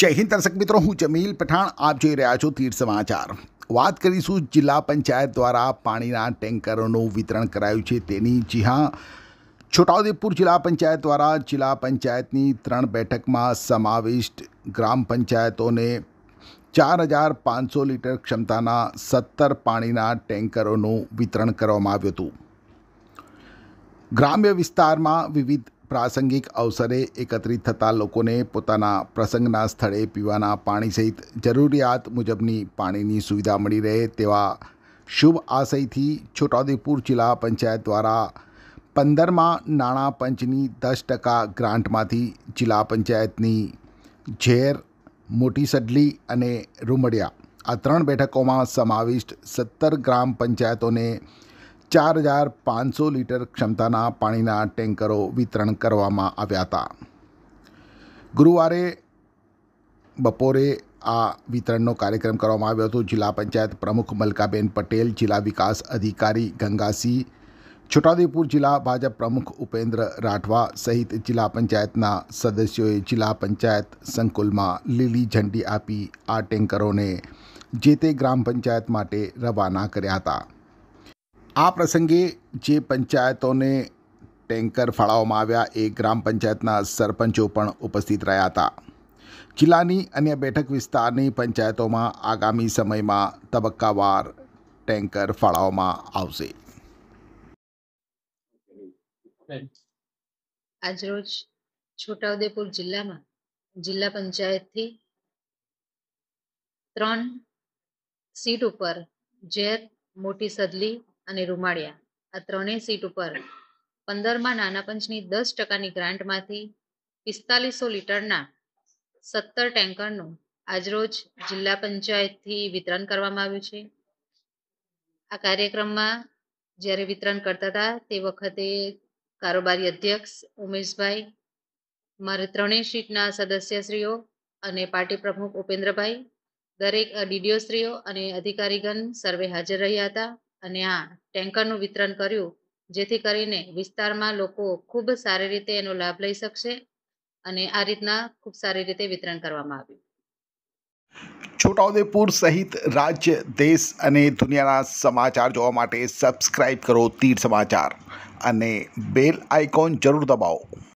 જય હિન્દ દર્શક મિત્રો હું જમીલ પઠાણ આપ જોઈ રહ્યા છો તીર્થ સમાચાર વાત કરીશું જિલ્લા પંચાયત દ્વારા પાણીના ટેન્કરોનું વિતરણ કરાયું છે તેની જી હા છોટાઉદેપુર જિલ્લા પંચાયત દ્વારા જિલ્લા પંચાયતની ત્રણ બેઠકમાં સમાવિષ્ટ ગ્રામ પંચાયતોને ચાર હજાર પાંચસો લીટર ક્ષમતાના સત્તર પાણીના ટેન્કરોનું વિતરણ કરવામાં આવ્યું હતું ગ્રામ્ય વિસ્તારમાં વિવિધ પ્રાસંગિક અવસરે એકત્રિત થતા લોકોને પોતાના પ્રસંગના સ્થળે પીવાના પાણી સહિત જરૂરિયાત મુજબની પાણીની સુવિધા મળી રહે તેવા શુભ આશયથી છોટાઉદેપુર જિલ્લા પંચાયત દ્વારા પંદરમાં નાણાં પંચની દસ ટકા ગ્રાન્ટમાંથી જિલ્લા પંચાયતની ઝેર મોટી સડલી અને રૂમડિયા આ ત્રણ બેઠકોમાં સમાવિષ્ટ સત્તર ગ્રામ પંચાયતોને ચાર હજાર પાંચસો લીટર ક્ષમતાના પાણીના ટેન્કરો વિતરણ કરવામાં આવ્યા હતા ગુરુવારે બપોરે આ વિતરણનો કાર્યક્રમ કરવામાં આવ્યો હતો જિલ્લા પંચાયત પ્રમુખ મલકાબેન પટેલ જિલ્લા વિકાસ અધિકારી ગંગાસિંહ છોટાઉદેપુર જિલ્લા ભાજપ પ્રમુખ ઉપેન્દ્ર રાઠવા સહિત જિલ્લા પંચાયતના સદસ્યોએ જિલ્લા પંચાયત સંકુલમાં લીલી ઝંડી આપી આ ટેન્કરોને જે તે ગ્રામ પંચાયત માટે રવાના કર્યા હતા આ પ્રસંગે જે પંચાયતોને ટેન્કર ફાળવવામાં આવ્યા એ ગ્રામ પંચાયતના સરપંચો પણ ઉપસ્થિત રહ્યા હતા જિલ્લાની અન્ય બેઠક વિસ્તારની પંચાયતોમાં આગામી સમયમાં તબક્કાવાર ટેન્કર ફાળવવામાં આવશે આજરોજ છોટાઉદેપુર જિલ્લામાં જિલ્લા પંચાયતથી ત્રણ સીટ ઉપર ઝેર મોટી સદલી અને રૂમાળિયા આ ત્રણેય સીટ ઉપર પંદરમાં નાના પંચની દસ ટકાની ગ્રાન્ટમાંથી પિસ્તાલીસો લીટરના સત્તર ટેન્કરનું આજરોજ જિલ્લા પંચાયતથી વિતરણ કરવામાં આવ્યું છે આ કાર્યક્રમમાં જ્યારે વિતરણ કરતા હતા તે વખતે કારોબારી અધ્યક્ષ ઉમેશભાઈ મારે ત્રણેય સીટના સદસ્યશ્રીઓ અને પાર્ટી પ્રમુખ ઉપેન્દ્રભાઈ દરેક ડીડીઓશ્રીઓ અને અધિકારીગણ સર્વે હાજર રહ્યા હતા અને આ ટેન્કરનું વિતરણ કર્યું જેથી કરીને વિસ્તારમાં લોકો ખૂબ સારી રીતે એનો લાભ લઈ શકશે અને આ રીતના ખૂબ સારી રીતે વિતરણ કરવામાં આવ્યું છોટાઉદેપુર સહિત રાજ્ય દેશ અને દુનિયાના સમાચાર જોવા માટે સબસ્ક્રાઇબ કરો તીર સમાચાર અને બેલ આઇકોન જરૂર દબાવો